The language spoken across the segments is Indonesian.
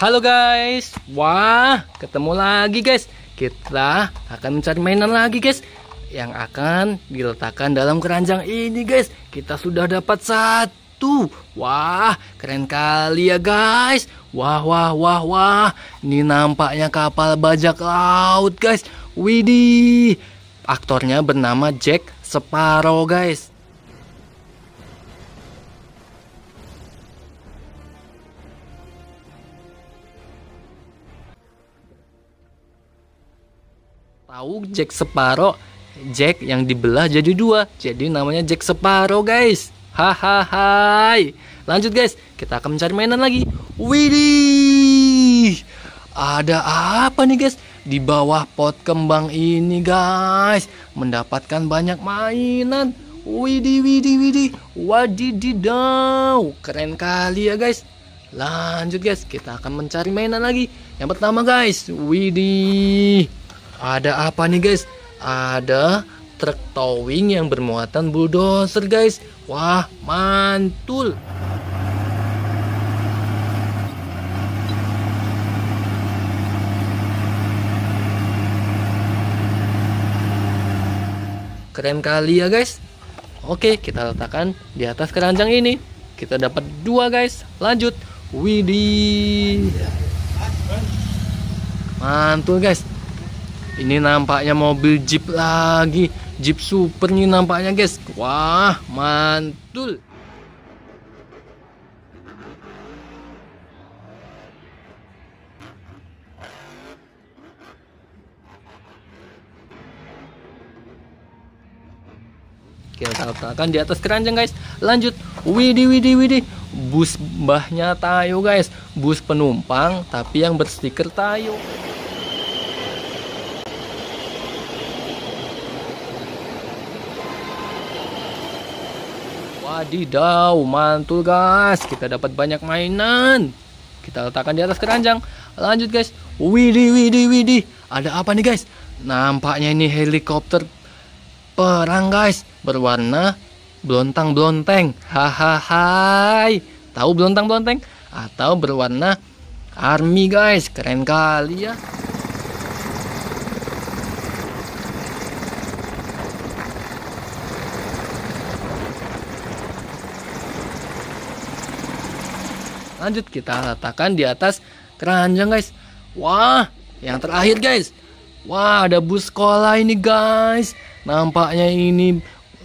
Halo guys, wah ketemu lagi guys. Kita akan mencari mainan lagi guys yang akan diletakkan dalam keranjang ini guys. Kita sudah dapat satu. Wah keren kali ya guys. Wah wah wah wah. Ini nampaknya kapal bajak laut guys. Widih. Aktornya bernama Jack Sparrow guys. tahu Jack Sparrow Jack yang dibelah jadi dua jadi namanya Jack Sparrow guys hahaha lanjut guys kita akan mencari mainan lagi widih ada apa nih guys di bawah pot kembang ini guys mendapatkan banyak mainan widih widih widih wadididau keren kali ya guys lanjut guys kita akan mencari mainan lagi yang pertama guys widih ada apa nih guys? Ada truk towing yang bermuatan bulldozer guys. Wah, mantul. Keren kali ya guys. Oke, kita letakkan di atas keranjang ini. Kita dapat dua guys. Lanjut. Widih. Mantul guys ini nampaknya mobil jeep lagi jeep super nih nampaknya guys wah mantul kita letakkan di atas keranjang guys lanjut Widi Widi Widi, bus mbahnya tayo guys bus penumpang tapi yang berstiker tayo Wadidaw, mantul guys. Kita dapat banyak mainan. Kita letakkan di atas keranjang. Lanjut guys. Widih, widih, widih. Ada apa nih guys? Nampaknya ini helikopter perang guys. Berwarna blontang-blonteng. Hahaha. Tahu blontang-blonteng? Atau berwarna army guys. Keren kali ya. lanjut kita letakkan di atas keranjang guys wah yang terakhir guys wah ada bus sekolah ini guys nampaknya ini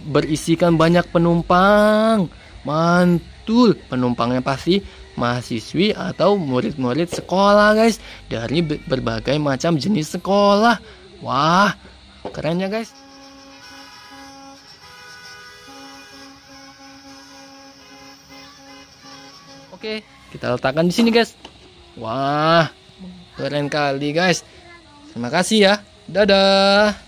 berisikan banyak penumpang mantul penumpangnya pasti mahasiswi atau murid-murid sekolah guys dari berbagai macam jenis sekolah wah kerennya guys Oke, kita letakkan di sini, guys. Wah, keren kali, guys. Terima kasih ya. Dadah.